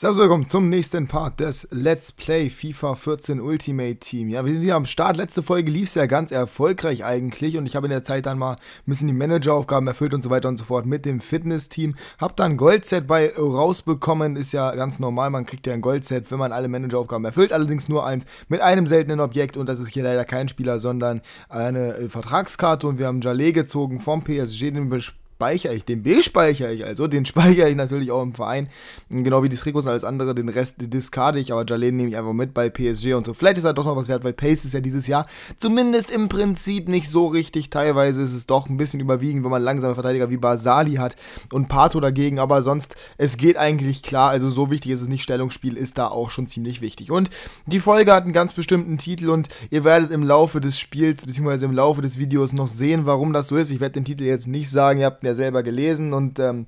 Servus, willkommen zum nächsten Part des Let's Play FIFA 14 Ultimate Team. Ja, wir sind wieder am Start. Letzte Folge lief es ja ganz erfolgreich eigentlich und ich habe in der Zeit dann mal ein bisschen die Manageraufgaben erfüllt und so weiter und so fort mit dem Fitness-Team. Hab dann ein Goldset bei rausbekommen, ist ja ganz normal. Man kriegt ja ein Goldset, wenn man alle Manageraufgaben erfüllt, allerdings nur eins mit einem seltenen Objekt und das ist hier leider kein Spieler, sondern eine äh, Vertragskarte und wir haben Jalé gezogen vom PSG, den speichere ich, den B speichere ich also, den speichere ich natürlich auch im Verein, genau wie die Trikots und alles andere, den Rest diskarde ich, aber Jalen nehme ich einfach mit bei PSG und so. Vielleicht ist er doch noch was wert, weil Pace ist ja dieses Jahr zumindest im Prinzip nicht so richtig, teilweise ist es doch ein bisschen überwiegend, wenn man langsame Verteidiger wie Basali hat und Pato dagegen, aber sonst, es geht eigentlich klar, also so wichtig ist es nicht, Stellungsspiel ist da auch schon ziemlich wichtig. Und die Folge hat einen ganz bestimmten Titel und ihr werdet im Laufe des Spiels, beziehungsweise im Laufe des Videos noch sehen, warum das so ist. Ich werde den Titel jetzt nicht sagen, ihr habt ja selber gelesen und ähm,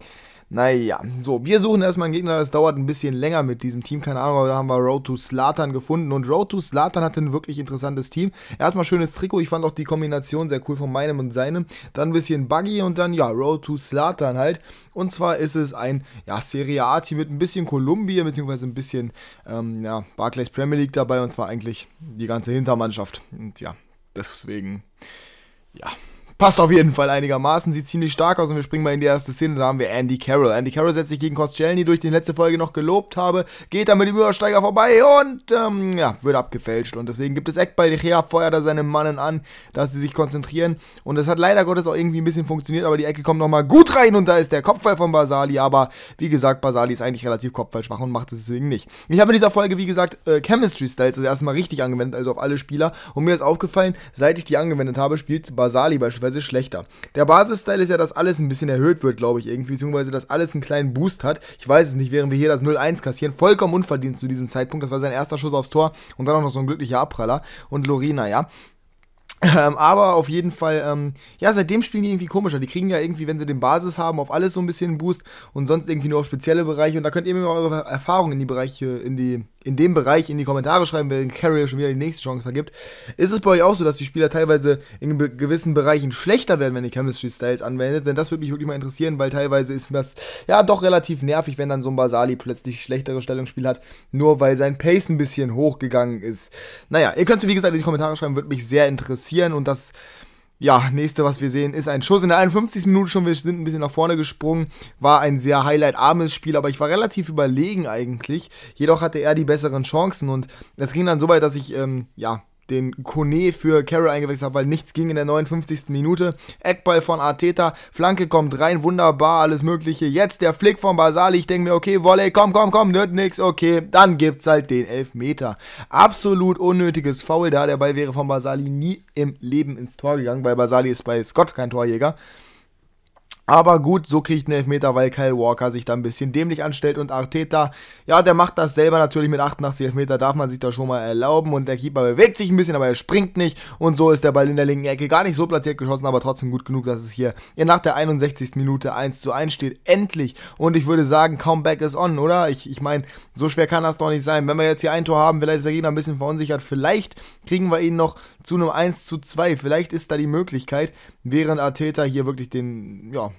naja, so, wir suchen erstmal einen Gegner, das dauert ein bisschen länger mit diesem Team, keine Ahnung, aber da haben wir Road to Slatan gefunden und Road to Slatan hatte ein wirklich interessantes Team. Erstmal schönes Trikot, ich fand auch die Kombination sehr cool von meinem und seinem, dann ein bisschen Buggy und dann, ja, Road to Slatan halt. Und zwar ist es ein, ja, Serie A-Team mit ein bisschen Kolumbien, beziehungsweise ein bisschen, ähm, ja, Barclays Premier League dabei und zwar eigentlich die ganze Hintermannschaft. Und ja, deswegen, ja, Passt auf jeden Fall einigermaßen, sieht ziemlich stark aus und wir springen mal in die erste Szene, da haben wir Andy Carroll. Andy Carroll setzt sich gegen Koscielny, durch den letzte Folge noch gelobt habe, geht dann mit dem Übersteiger vorbei und, ähm, ja, wird abgefälscht. Und deswegen gibt es Eckball, Dechea feuert da seine Mannen an, dass sie sich konzentrieren und es hat leider Gottes auch irgendwie ein bisschen funktioniert, aber die Ecke kommt nochmal gut rein und da ist der Kopfball von Basali, aber wie gesagt, Basali ist eigentlich relativ kopfballschwach und macht es deswegen nicht. Ich habe in dieser Folge, wie gesagt, äh, Chemistry Styles das erste Mal richtig angewendet, also auf alle Spieler und mir ist aufgefallen, seit ich die angewendet habe, spielt Basali beispielsweise beziehungsweise schlechter. Der Basisstyle ist ja, dass alles ein bisschen erhöht wird, glaube ich, irgendwie, beziehungsweise dass alles einen kleinen Boost hat. Ich weiß es nicht, während wir hier das 0-1 kassieren. Vollkommen unverdient zu diesem Zeitpunkt. Das war sein erster Schuss aufs Tor und dann auch noch so ein glücklicher Abpraller. Und Lorena, ja. Ähm, aber auf jeden Fall, ähm, ja, seitdem spielen die irgendwie komischer. Die kriegen ja irgendwie, wenn sie den Basis haben, auf alles so ein bisschen Boost und sonst irgendwie nur auf spezielle Bereiche. Und da könnt ihr mir mal eure Erfahrungen in die Bereiche, in die in dem Bereich in die Kommentare schreiben, wenn Carrier schon wieder die nächste Chance vergibt. Ist es bei euch auch so, dass die Spieler teilweise in gewissen Bereichen schlechter werden, wenn ihr Chemistry Styles anwendet? Denn das würde mich wirklich mal interessieren, weil teilweise ist mir das ja doch relativ nervig, wenn dann so ein Basali plötzlich schlechtere Stellungsspiel hat, nur weil sein Pace ein bisschen hochgegangen ist. Naja, ihr könnt es wie gesagt in die Kommentare schreiben, würde mich sehr interessieren und das ja, nächste, was wir sehen, ist ein Schuss in der 51. Minute schon. Wir sind ein bisschen nach vorne gesprungen. War ein sehr highlight-armes Spiel, aber ich war relativ überlegen eigentlich. Jedoch hatte er die besseren Chancen und es ging dann so weit, dass ich, ähm, ja, den Kone für Carroll eingewechselt habe, weil nichts ging in der 59. Minute. Eckball von Arteta, Flanke kommt rein, wunderbar, alles Mögliche. Jetzt der Flick von Basali, ich denke mir, okay, Wolle, komm, komm, komm, nöt nix, okay, dann gibt's halt den Elfmeter. Absolut unnötiges Foul, da der Ball wäre von Basali nie im Leben ins Tor gegangen, weil Basali ist bei Scott kein Torjäger. Aber gut, so kriegt einen Elfmeter, weil Kyle Walker sich da ein bisschen dämlich anstellt und Arteta, ja, der macht das selber natürlich mit 88 Elfmeter, darf man sich da schon mal erlauben und der Keeper bewegt sich ein bisschen, aber er springt nicht und so ist der Ball in der linken Ecke gar nicht so platziert geschossen, aber trotzdem gut genug, dass es hier nach der 61. Minute 1 zu 1 steht, endlich und ich würde sagen, Comeback is on, oder? Ich, ich meine, so schwer kann das doch nicht sein, wenn wir jetzt hier ein Tor haben, vielleicht ist der Gegner ein bisschen verunsichert, vielleicht kriegen wir ihn noch zu einem 1 zu 2, vielleicht ist da die Möglichkeit, während Arteta hier wirklich den, ja,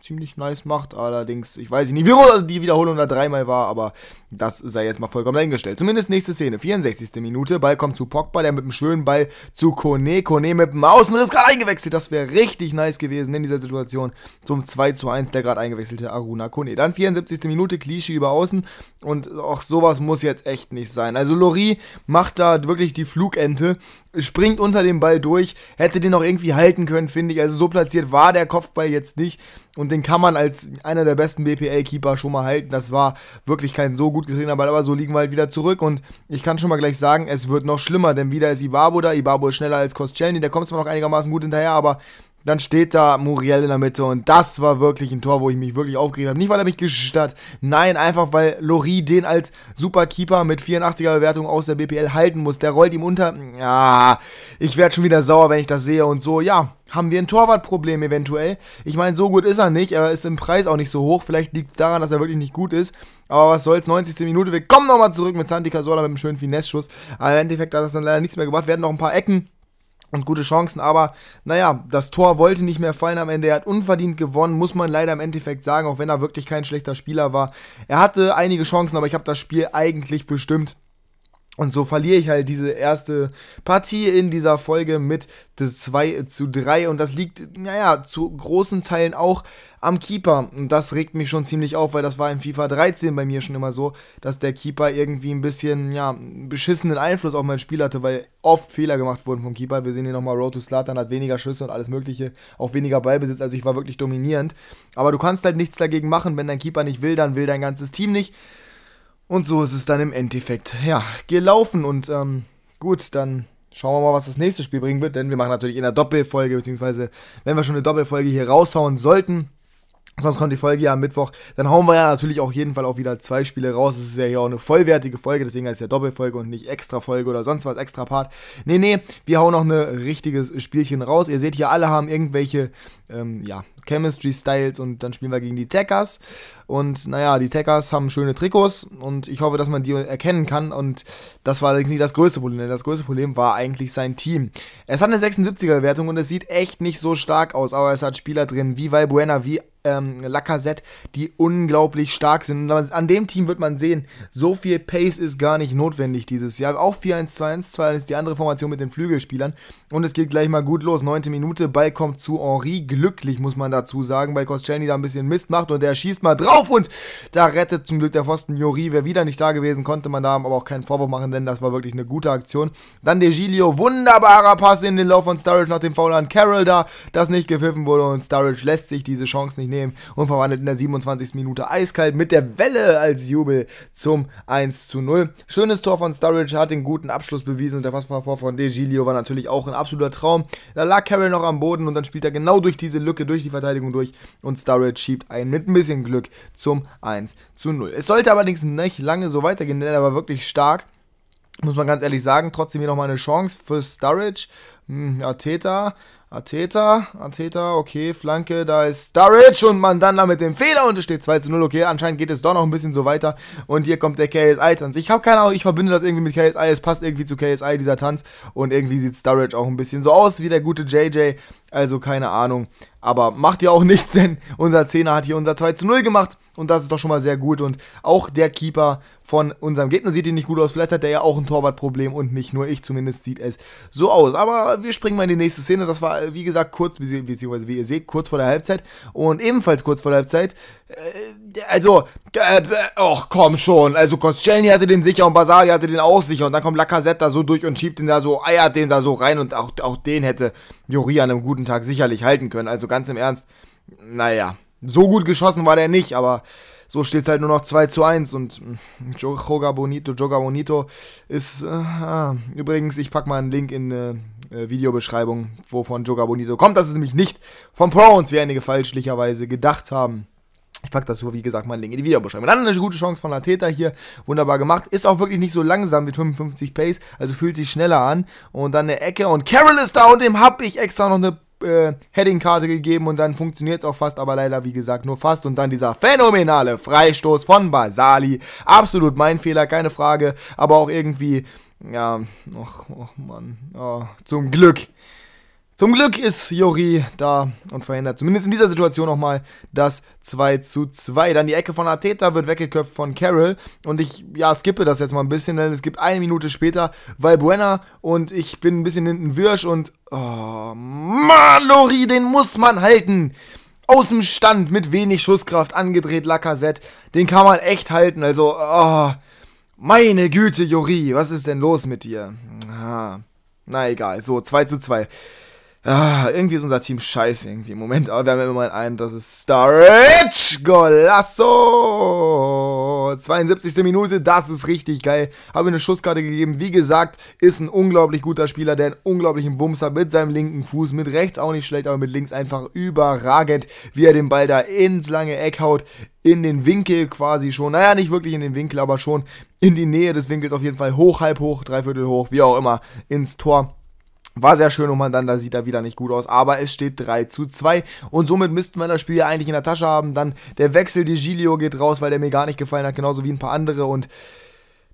ziemlich nice macht. Allerdings, ich weiß nicht, wie die Wiederholung da dreimal war, aber das sei jetzt mal vollkommen eingestellt. Zumindest nächste Szene, 64. Minute. Ball kommt zu Pogba, der mit einem schönen Ball zu Kone. Kone mit dem Außenriss gerade eingewechselt. Das wäre richtig nice gewesen in dieser Situation. Zum 2 zu 1 der gerade eingewechselte Aruna Kone. Dann 74. Minute, Klischee über Außen. Und auch sowas muss jetzt echt nicht sein. Also Lori macht da wirklich die Flugente, springt unter dem Ball durch, hätte den noch irgendwie halten können, finde ich. Also so platziert war der Kopfball jetzt nicht. Und und den kann man als einer der besten BPL-Keeper schon mal halten. Das war wirklich kein so gut getriebener Ball, aber so liegen wir halt wieder zurück und ich kann schon mal gleich sagen, es wird noch schlimmer, denn wieder ist Ibabo da. Ibabo ist schneller als Koscielny, der kommt zwar noch einigermaßen gut hinterher, aber dann steht da Muriel in der Mitte und das war wirklich ein Tor, wo ich mich wirklich aufgeregt habe. Nicht, weil er mich geschüttet hat, nein, einfach weil Lori den als Superkeeper mit 84er Bewertung aus der BPL halten muss. Der rollt ihm unter. Ja, ich werde schon wieder sauer, wenn ich das sehe und so. Ja, haben wir ein Torwartproblem eventuell. Ich meine, so gut ist er nicht, er ist im Preis auch nicht so hoch. Vielleicht liegt es daran, dass er wirklich nicht gut ist. Aber was soll's, 90. Minute, wir kommen nochmal zurück mit Santi Casola mit einem schönen Finesse-Schuss. Aber im Endeffekt hat das dann leider nichts mehr gebracht. Wir hatten noch ein paar Ecken und gute Chancen, aber naja, das Tor wollte nicht mehr fallen am Ende. Er hat unverdient gewonnen, muss man leider im Endeffekt sagen, auch wenn er wirklich kein schlechter Spieler war. Er hatte einige Chancen, aber ich habe das Spiel eigentlich bestimmt. Und so verliere ich halt diese erste Partie in dieser Folge mit 2 zu 3. Und das liegt, naja, zu großen Teilen auch am Keeper. Und das regt mich schon ziemlich auf, weil das war in FIFA 13 bei mir schon immer so, dass der Keeper irgendwie ein bisschen, ja, beschissenen Einfluss auf mein Spiel hatte, weil oft Fehler gemacht wurden vom Keeper. Wir sehen hier nochmal Road to Slatan hat weniger Schüsse und alles Mögliche, auch weniger Ballbesitz. Also ich war wirklich dominierend. Aber du kannst halt nichts dagegen machen. Wenn dein Keeper nicht will, dann will dein ganzes Team nicht. Und so ist es dann im Endeffekt, ja, gelaufen. Und ähm, gut, dann schauen wir mal, was das nächste Spiel bringen wird, denn wir machen natürlich in der Doppelfolge, beziehungsweise wenn wir schon eine Doppelfolge hier raushauen sollten, Sonst kommt die Folge ja am Mittwoch. Dann hauen wir ja natürlich auch jeden Fall auch wieder zwei Spiele raus. Es ist ja hier auch eine vollwertige Folge, deswegen heißt es ja Doppelfolge und nicht Extra-Folge oder sonst was, Extra-Part. Nee, nee, wir hauen noch ein richtiges Spielchen raus. Ihr seht hier, alle haben irgendwelche, ähm, ja, Chemistry-Styles und dann spielen wir gegen die Tackers. Und naja, die Tackers haben schöne Trikots und ich hoffe, dass man die erkennen kann. Und das war allerdings nicht das größte Problem, denn das größte Problem war eigentlich sein Team. Es hat eine 76er-Wertung und es sieht echt nicht so stark aus, aber es hat Spieler drin wie Valbuena, wie ähm, Lacazette, die unglaublich stark sind. Und an dem Team wird man sehen, so viel Pace ist gar nicht notwendig dieses Jahr. Auch 4-1-2-1-2 ist die andere Formation mit den Flügelspielern. Und es geht gleich mal gut los. Neunte Minute, Ball kommt zu Henri. Glücklich muss man dazu sagen, weil Koscielny da ein bisschen Mist macht und der schießt mal drauf und da rettet zum Glück der Pfosten Jori. Wäre wieder nicht da gewesen, konnte man da aber auch keinen Vorwurf machen, denn das war wirklich eine gute Aktion. Dann De Giglio, wunderbarer Pass in den Lauf von Sturridge nach dem Foul an Carroll da, das nicht gepfiffen wurde und Sturridge lässt sich diese Chance nicht nehmen nehmen und verwandelt in der 27. Minute eiskalt mit der Welle als Jubel zum 1 zu 0. Schönes Tor von Sturridge, hat den guten Abschluss bewiesen und der Pass von De Gilio war natürlich auch ein absoluter Traum. Da lag Carroll noch am Boden und dann spielt er genau durch diese Lücke, durch die Verteidigung durch und Sturridge schiebt einen mit ein bisschen Glück zum 1 zu 0. Es sollte allerdings nicht lange so weitergehen, denn er war wirklich stark. Muss man ganz ehrlich sagen, trotzdem hier nochmal eine Chance für Sturridge. Hm, Arteta Ateta, Ateta, okay, Flanke, da ist Sturridge und Mandanda mit dem Fehler und es steht 2 zu 0, okay, anscheinend geht es doch noch ein bisschen so weiter und hier kommt der KSI-Tanz. Ich habe keine Ahnung, ich verbinde das irgendwie mit KSI, es passt irgendwie zu KSI, dieser Tanz und irgendwie sieht Sturridge auch ein bisschen so aus wie der gute JJ, also keine Ahnung. Aber macht ja auch nichts, denn unser Zehner hat hier unser 2 zu 0 gemacht. Und das ist doch schon mal sehr gut. Und auch der Keeper von unserem Gegner sieht hier nicht gut aus. Vielleicht hat er ja auch ein Torwartproblem und nicht nur ich zumindest sieht es so aus. Aber wir springen mal in die nächste Szene. Das war, wie gesagt, kurz, beziehungsweise wie ihr seht, kurz vor der Halbzeit. Und ebenfalls kurz vor der Halbzeit. Äh, also, äh, komm schon. Also, Koscielny hatte den sicher und Basali hatte den auch sicher. Und dann kommt Lacazette da so durch und schiebt den da so, eiert den da so rein. Und auch, auch den hätte Juri an einem guten Tag sicherlich halten können. Also ganz im Ernst, naja, so gut geschossen war der nicht, aber so steht es halt nur noch 2 zu 1 und mm, Joga Bonito, Joga Bonito ist, äh, übrigens, ich packe mal einen Link in eine äh, äh, Videobeschreibung, wovon Joga Bonito kommt. Das ist nämlich nicht von Pro Pronouns, wie einige falschlicherweise gedacht haben. Ich packe dazu, wie gesagt, meinen Link in die Videobeschreibung. Dann eine gute Chance von Ateta hier. Wunderbar gemacht. Ist auch wirklich nicht so langsam mit 55 Pace. Also fühlt sich schneller an. Und dann eine Ecke. Und Carol ist da. Und dem habe ich extra noch eine äh, Heading-Karte gegeben und dann funktioniert es auch fast, aber leider, wie gesagt, nur fast. Und dann dieser phänomenale Freistoß von Basali. Absolut mein Fehler, keine Frage, aber auch irgendwie, ja, ach, ach Mann, oh, zum Glück zum Glück ist Jori da und verhindert zumindest in dieser Situation nochmal das 2 zu 2. Dann die Ecke von Ateta wird weggeköpft von Carroll und ich ja, skippe das jetzt mal ein bisschen, denn es gibt eine Minute später Valbuena und ich bin ein bisschen hinten Würsch und oh Mann, Lori, den muss man halten. Aus dem Stand mit wenig Schusskraft angedreht Lacazette, den kann man echt halten. Also, oh, meine Güte, Jori, was ist denn los mit dir? na egal, so 2 zu 2. Ah, irgendwie ist unser Team scheiße irgendwie im Moment, aber wir haben immer mal einen, das ist Starridge Golasso! 72. Minute, das ist richtig geil. Habe eine Schusskarte gegeben. Wie gesagt, ist ein unglaublich guter Spieler, der einen unglaublichen Wumms hat mit seinem linken Fuß, mit rechts auch nicht schlecht, aber mit links einfach überragend, wie er den Ball da ins lange Eck haut in den Winkel quasi schon, naja, nicht wirklich in den Winkel, aber schon in die Nähe des Winkels auf jeden Fall hoch, halb hoch, dreiviertel hoch, wie auch immer, ins Tor. War sehr schön und man dann, da sieht er wieder nicht gut aus. Aber es steht 3 zu 2. Und somit müssten wir das Spiel ja eigentlich in der Tasche haben. Dann der Wechsel, die Gilio geht raus, weil der mir gar nicht gefallen hat. Genauso wie ein paar andere. Und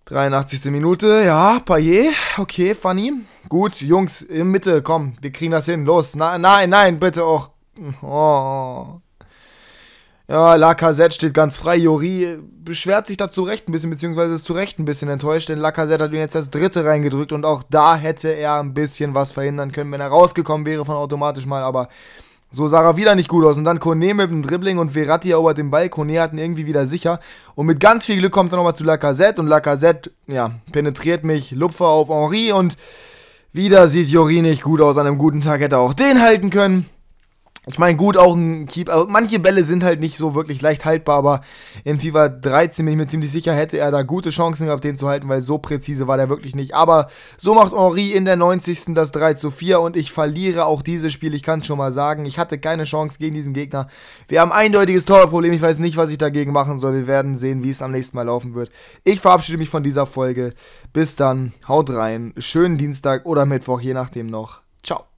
83. Minute, ja, Payet, okay, funny. Gut, Jungs, in Mitte, komm, wir kriegen das hin, los. Na, nein, nein, bitte auch. Oh. Ja, Lacazette steht ganz frei. Jori beschwert sich da zu Recht ein bisschen, beziehungsweise ist zu Recht ein bisschen enttäuscht, denn Lacazette hat ihn jetzt das dritte reingedrückt und auch da hätte er ein bisschen was verhindern können, wenn er rausgekommen wäre von automatisch mal, aber so sah er wieder nicht gut aus. Und dann Kone mit dem Dribbling und Verratti erobert den Ball. Kone hat ihn irgendwie wieder sicher. Und mit ganz viel Glück kommt er nochmal zu Lacazette. Und Lacazette, ja, penetriert mich, Lupfer auf Henri. Und wieder sieht Jori nicht gut aus. An einem guten Tag hätte er auch den halten können. Ich meine, gut, auch ein Keep. Also manche Bälle sind halt nicht so wirklich leicht haltbar, aber in FIFA 13 bin ich mir ziemlich sicher, hätte er da gute Chancen gehabt, den zu halten, weil so präzise war der wirklich nicht. Aber so macht Henri in der 90. das 3 zu 4 und ich verliere auch dieses Spiel. Ich kann es schon mal sagen, ich hatte keine Chance gegen diesen Gegner. Wir haben ein eindeutiges Torproblem. Ich weiß nicht, was ich dagegen machen soll. Wir werden sehen, wie es am nächsten Mal laufen wird. Ich verabschiede mich von dieser Folge. Bis dann, haut rein. Schönen Dienstag oder Mittwoch, je nachdem noch. Ciao.